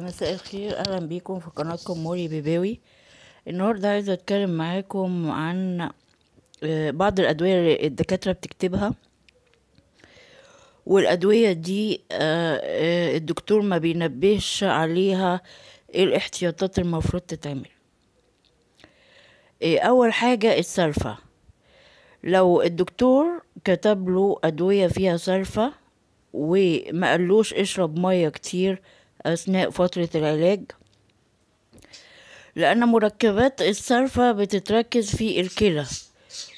مساء الخير اهلا بيكم في قناتكم موري بيباوي النهارده عايزه اتكلم معاكم عن آه، بعض الادويه اللي الدكاتره بتكتبها والادويه دي آه، آه، الدكتور ما بينبهش عليها ايه الاحتياطات المفروض تتعمل إيه، اول حاجه السلفه لو الدكتور كتب له ادويه فيها سلفه وما قالوش اشرب ميه كتير أثناء فترة العلاج لأن مركبات الصرفة بتتركز في الكلى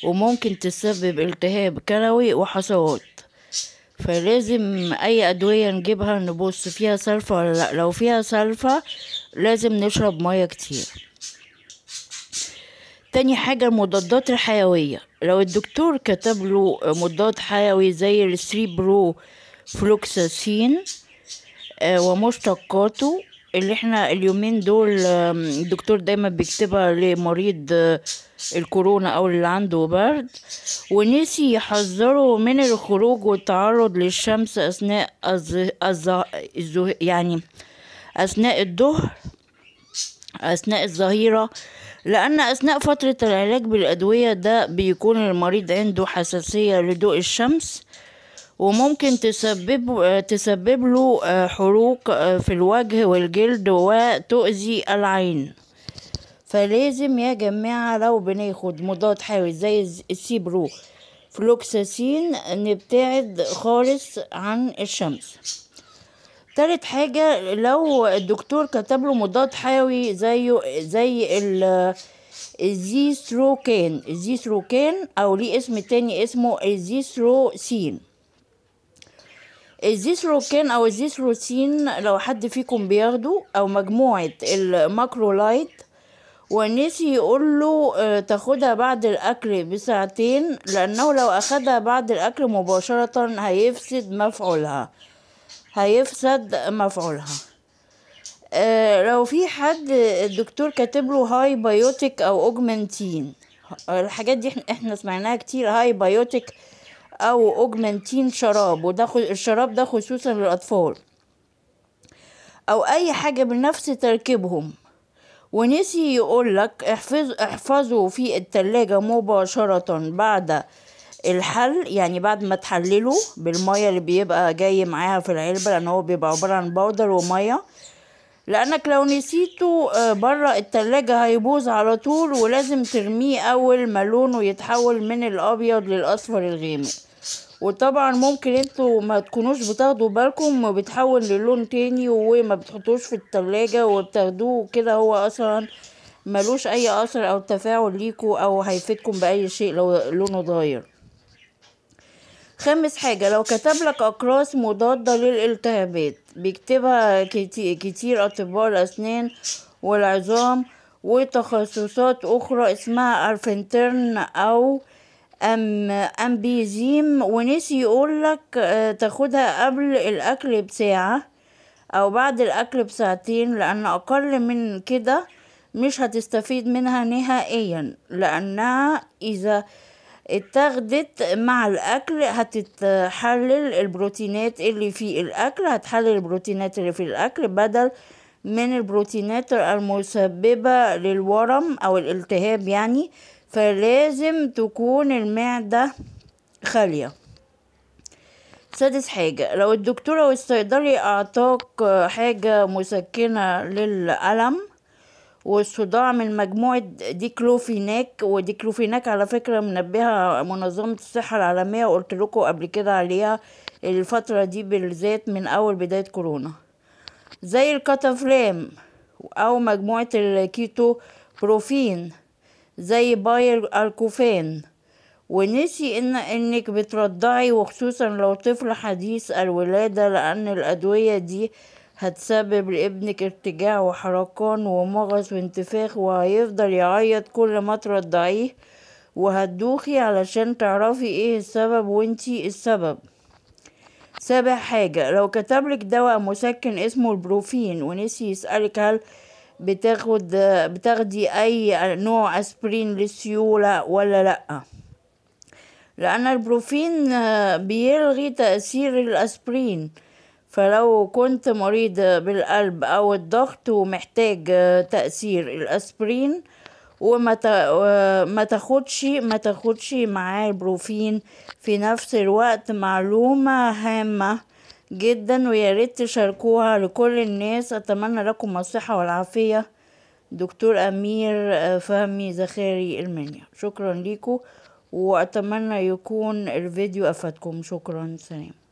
وممكن تسبب التهاب كلوي وحصوات فلازم أي أدوية نجيبها نبص فيها صرفة ولا لأ لو فيها صرفة لازم نشرب مية كتير تاني حاجة المضادات الحيوية لو الدكتور كتب له مضاد حيوي زي السريبرو فلوكساسين آه، ومشتقاته اللي احنا اليومين دول الدكتور دايما بيكتبها لمريض آه، الكورونا او اللي عنده برد ونسي يحذره من الخروج والتعرض للشمس اثناء أز... أز... يعني اثناء الظهر اثناء الظهيره لان اثناء فتره العلاج بالادويه ده بيكون المريض عنده حساسيه لضوء الشمس وممكن تسبب تسبب له آه، حروق آه، في الوجه والجلد وتؤذي العين فلازم يا جماعة لو بناخد مضاد حيوي زي السيبرو فلوكساسين نبتعد خالص عن الشمس تالت حاجة لو الدكتور كتب له مضاد حيوي زيه زي ال آه، الزيثروكان الزيثروكان او ليه اسم تاني اسمه الزيثروسين الزيس روكين او الزيس روتين لو حد فيكم بياخده او مجموعة الماكرو لايت ونسي يقوله آه، تاخدها بعد الاكل بساعتين لانه لو اخدها بعد الاكل مباشرة هيفسد مفعولها هيفسد مفعولها آه، لو في حد الدكتور كاتبله هاي بايوتيك او اوجمنتين الحاجات دي احنا سمعناها كتير هاي بايوتيك أو اوجمنتين شراب وده الشراب ده خصوصا للأطفال أو أي حاجة بنفس تركيبهم ونسي يقولك احفظ احفظوا في التلاجة مباشرة بعد الحل يعني بعد ما تحلله بالمية اللي بيبقى جاي معاها في العلبة لأن هو بيبقى عبارة عن بودر ومية لانك لو نسيته آه، بره التلاجة هيبوظ على طول ولازم ترميه اول ما لونه يتحول من الابيض للاصفر الغامق وطبعا ممكن انتوا ما تكونوش بتاخدوا بالكم وبتحول للون تاني وما بتحطوش في التلاجة وبتاخدوه كده هو اصلا ملوش اي اثر او تفاعل ليكوا او هيفيدكم باي شيء لو لونه اتغير خامس حاجة لو كتب لك أقراص مضادة للالتهابات بيكتبها كتير, كتير أطباء الأسنان والعظام وتخصصات أخرى اسمها أرفنترن أو أم أمبيزيم ونسي يقولك آه، تاخدها قبل الأكل بساعة أو بعد الأكل بساعتين لأن أقل من كده مش هتستفيد منها نهائيا لأنها إذا اتاخدت مع الاكل هتتحلل البروتينات اللي في الاكل هتحلل البروتينات اللي في الاكل بدل من البروتينات المسببة للورم او الالتهاب يعني فلازم تكون المعدة خالية سادس حاجة لو الدكتورة والصيدلي أعطاك حاجة مسكنة للألم والصداع من مجموعة ديكلوفيناك وديكلوفيناك على فكرة منبهة منظمة الصحة العالمية قلت لكم قبل كده عليها الفترة دي بالذات من أول بداية كورونا زي الكاتافلام أو مجموعة الكيتو بروفين زي باير الكوفان ونسي إن إنك بترضعي وخصوصا لو طفل حديث الولادة لأن الأدوية دي هتسبب لابنك ارتجاع وحرقان ومغص وانتفاخ وهيفضل يعيط كل ما ترضعيه وهتدوخي علشان تعرفي ايه السبب وانتي السبب سابع حاجة لو كتبلك دواء مسكن اسمه البروفين ونسي يسألك هل بتاخد بتاخدي اي نوع اسبرين للسيولة ولا لأ لأن البروفين بيلغي تأثير الأسبرين فلو كنت مريض بالقلب أو الضغط ومحتاج تأثير الأسبرين وما ما تاخدش ما تاخدش معاه البروفين في نفس الوقت معلومة هامة جدا ويا ريت تشاركوها لكل الناس أتمنى لكم الصحة والعافية دكتور أمير فهمي زخاري المنيا شكرا لكم وأتمنى يكون الفيديو أفادكم شكرا سلام